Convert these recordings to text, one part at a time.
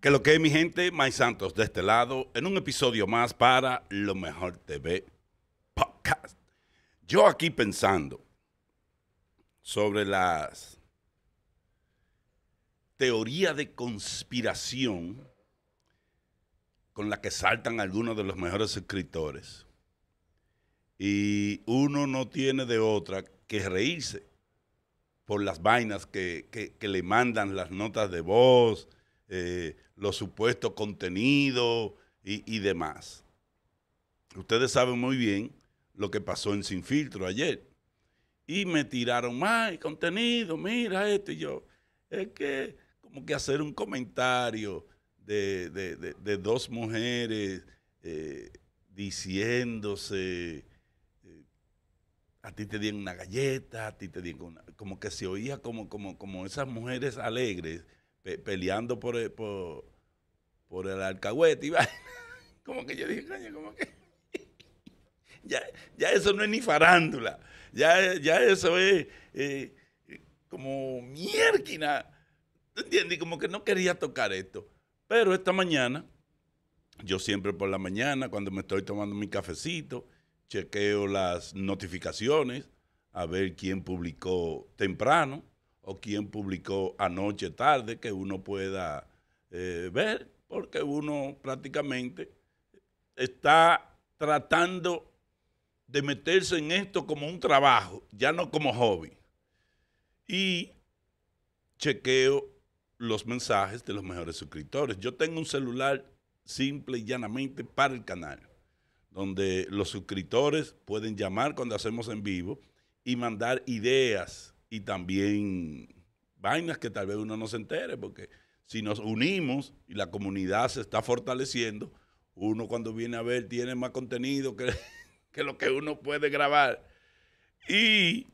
Que lo que es mi gente, My Santos de este lado, en un episodio más para Lo Mejor TV Podcast. Yo aquí pensando sobre las teorías de conspiración con la que saltan algunos de los mejores escritores. Y uno no tiene de otra que reírse por las vainas que le mandan las notas de voz, eh, los supuestos contenidos y, demás. Ustedes saben muy bien lo que pasó en Sin Filtro ayer. Y me tiraron más contenido, mira esto. Y yo, es que como que hacer un comentario de, dos mujeres eh, diciéndose, eh, a ti te dieron una galleta, a ti te dieron una... Como que se oía como, como, como esas mujeres alegres peleando por el, por, el alcahuete y Como que yo dije, coño, como que. ya, eso no es ni farándula. Ya, ya eso es eh, como mierquina. ¿Tú entiendes? Como que no quería tocar esto. Pero esta mañana, yo siempre por la mañana, cuando me estoy tomando mi cafecito, chequeo las notificaciones a ver quién publicó temprano o quien publicó anoche tarde que uno pueda eh, ver, porque uno prácticamente está tratando de meterse en esto como un trabajo, ya no como hobby. Y chequeo los mensajes de los mejores suscriptores. Yo tengo un celular simple y llanamente para el canal, donde los suscriptores pueden llamar cuando hacemos en vivo y mandar ideas y también vainas que tal vez uno no se entere, porque si nos unimos y la comunidad se está fortaleciendo, uno cuando viene a ver tiene más contenido que, que lo que uno puede grabar. Y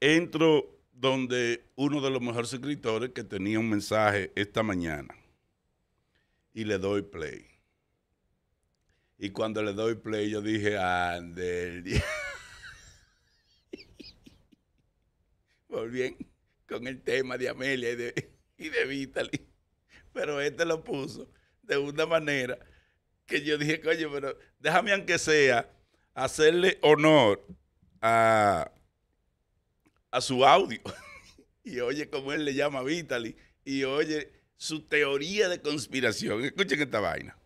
entro donde uno de los mejores escritores que tenía un mensaje esta mañana y le doy play. Y cuando le doy play yo dije, ande el bien con el tema de Amelia y de, Vitali Vitaly. Pero este lo puso de una manera que yo dije, coño, pero déjame aunque sea hacerle honor a, su audio. y oye cómo él le llama a Vitaly y oye su teoría de conspiración. Escuchen esta vaina.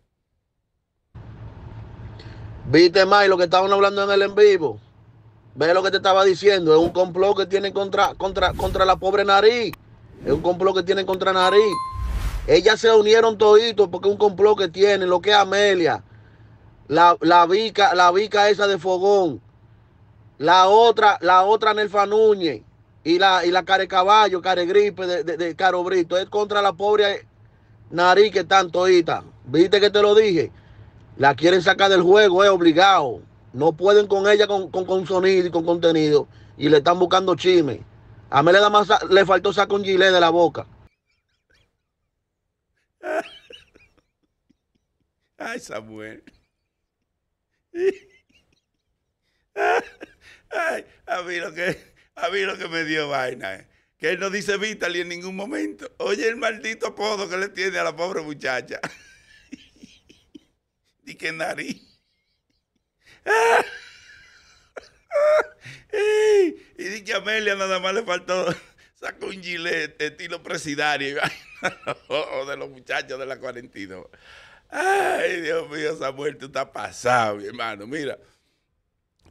¿Viste, May, lo que estaban hablando en el en vivo? Ve lo que te estaba diciendo, es un complot que tienen contra, contra, contra la pobre nariz. Es un complot que tienen contra nariz. Ellas se unieron toditos porque es un complot que tienen, lo que es Amelia, la, la vica, la esa de fogón, la otra, la otra Nelfa Núñez y la, y la care caballo, care gripe de, de, Caro Brito. Es contra la pobre nariz que están toditas. ¿Viste que te lo dije? La quieren sacar del juego, es obligado. No pueden con ella con, sonido y con contenido. Y le están buscando chisme. A le da más le faltó sacar un gilet de la boca. Ay, Samuel. Ay, a mí lo que, a mí lo que me dio vaina eh. que él no dice Vitaly en ningún momento. Oye, el maldito apodo que le tiene a la pobre muchacha. y que nariz y dije Amelia nada más le faltó sacó un gilete estilo presidario oh, oh, de los muchachos de la cuarentena. Ay, Dios mío, esa muerte está pasado, mi hermano. Mira,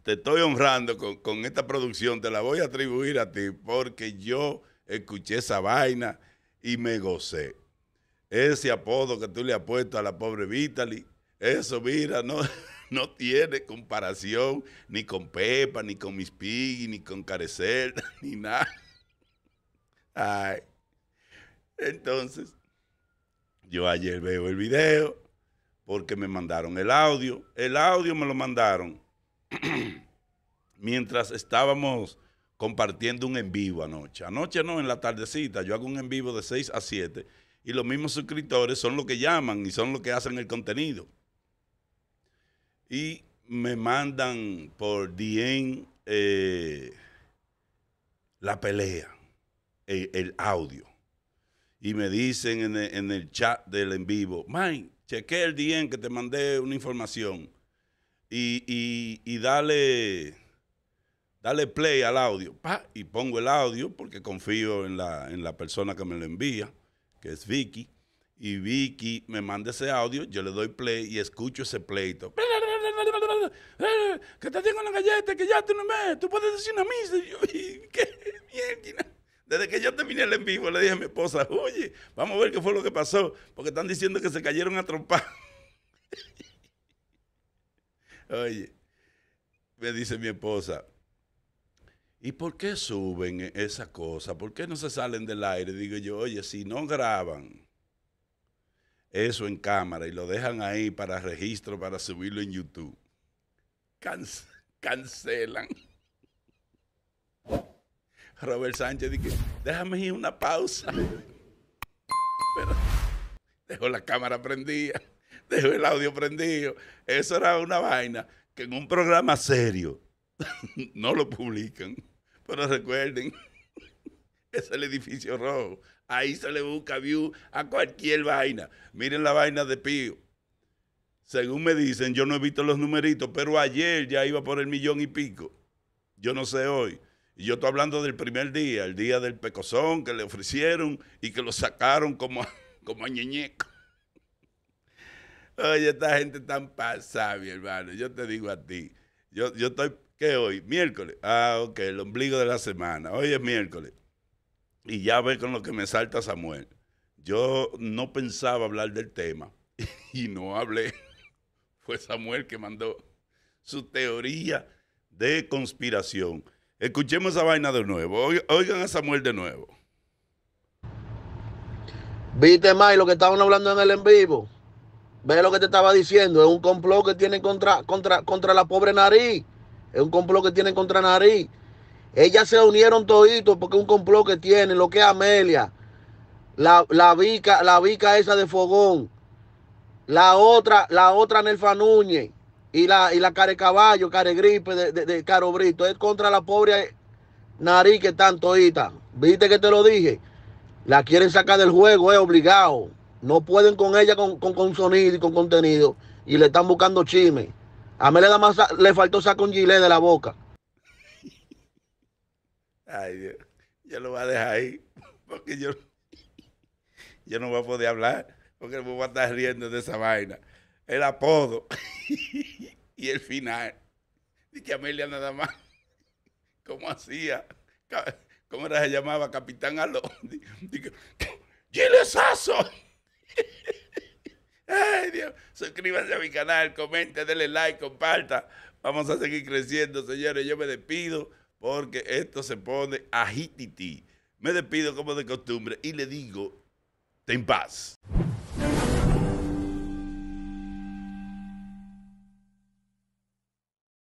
te estoy honrando con, con, esta producción, te la voy a atribuir a ti porque yo escuché esa vaina y me gocé. Ese apodo que tú le has puesto a la pobre Vitali, eso, mira, no. no tiene comparación ni con Pepa, ni con Miss Piggy, ni con Carecer, ni nada. Ay. Entonces, yo ayer veo el video porque me mandaron el audio. El audio me lo mandaron mientras estábamos compartiendo un en vivo anoche. Anoche no, en la tardecita. Yo hago un en vivo de 6 a 7 y los mismos suscriptores son los que llaman y son los que hacen el contenido. Y me mandan por DM eh, la pelea, el, audio. Y me dicen en e, el, chat del en vivo, Mike, cheque el DM que te mandé una información y, dale, dale play al audio. y pongo el audio porque confío en la, persona que me lo envía, que es Vicky. Y Vicky me manda ese audio, yo le doy play y escucho ese pleito. Eh, eh, que te tengo una galleta, que ya tú no me, tú puedes decir una Desde que yo terminé el en vivo, le dije a mi esposa, oye, vamos a ver qué fue lo que pasó, porque están diciendo que se cayeron a oye, me dice mi esposa, ¿y por qué suben esa cosa? ¿Por qué no se salen del aire? Digo yo, oye, si no graban eso en cámara y lo dejan ahí para registro, para subirlo en YouTube cancelan. Robert Sánchez dice, déjame ir una pausa. Dejo la cámara prendida, dejó el audio prendido. Eso era una vaina que en un programa serio no lo publican. Pero recuerden, es el edificio rojo. Ahí se le busca view a cualquier vaina. Miren la vaina de Pío. Según me dicen, yo no he visto los numeritos, pero ayer ya iba por el millón y pico. Yo no sé hoy. Y yo estoy hablando del primer día, el día del pecozón que le ofrecieron y que lo sacaron como, como a ñeñeco. Oye, esta gente tan pasada, mi hermano. Yo te digo a ti. Yo, yo estoy, ¿qué hoy? Miércoles. Ah, ok, el ombligo de la semana. Hoy es miércoles. Y ya ve con lo que me salta Samuel. Yo no pensaba hablar del tema y no hablé. Fue Samuel que mandó su teoría de conspiración. Escuchemos esa vaina de nuevo. Oigan a Samuel de nuevo. ¿Viste, May, lo que estaban hablando en el en vivo? Ve lo que te estaba diciendo. Es un complot que tiene contra, contra, contra la pobre nariz. Es un complot que tiene contra nariz. Ellas se unieron toditos porque es un complot que tienen. Lo que es Amelia. La, la vica, la vica esa de fogón. La otra, la otra Nelfa Núñez y la, y la Care Caballo, Care Gripe de, de, Caro Brito. Es contra la pobre nariz que están toditas. ¿Viste que te lo dije? La quieren sacar del juego, es obligado. No pueden con ella con, sonido y con contenido. Y le están buscando chisme. A mí le, da más, le faltó sacar un gilet de la boca. Ay, Dios. Yo lo voy a dejar ahí. Porque yo, yo no voy a poder hablar. Porque me voy a estar riendo de esa vaina. El apodo y el final. Dice Amelia nada más. ¿Cómo hacía? ¿Cómo era se llamaba? Capitán Aló. Dice, ¡Gilesazo! ¡Ay, Dios! Suscríbase a mi canal, comente, denle like, comparta. Vamos a seguir creciendo, señores. Yo me despido porque esto se pone agititi. Me despido como de costumbre y le digo, ten paz.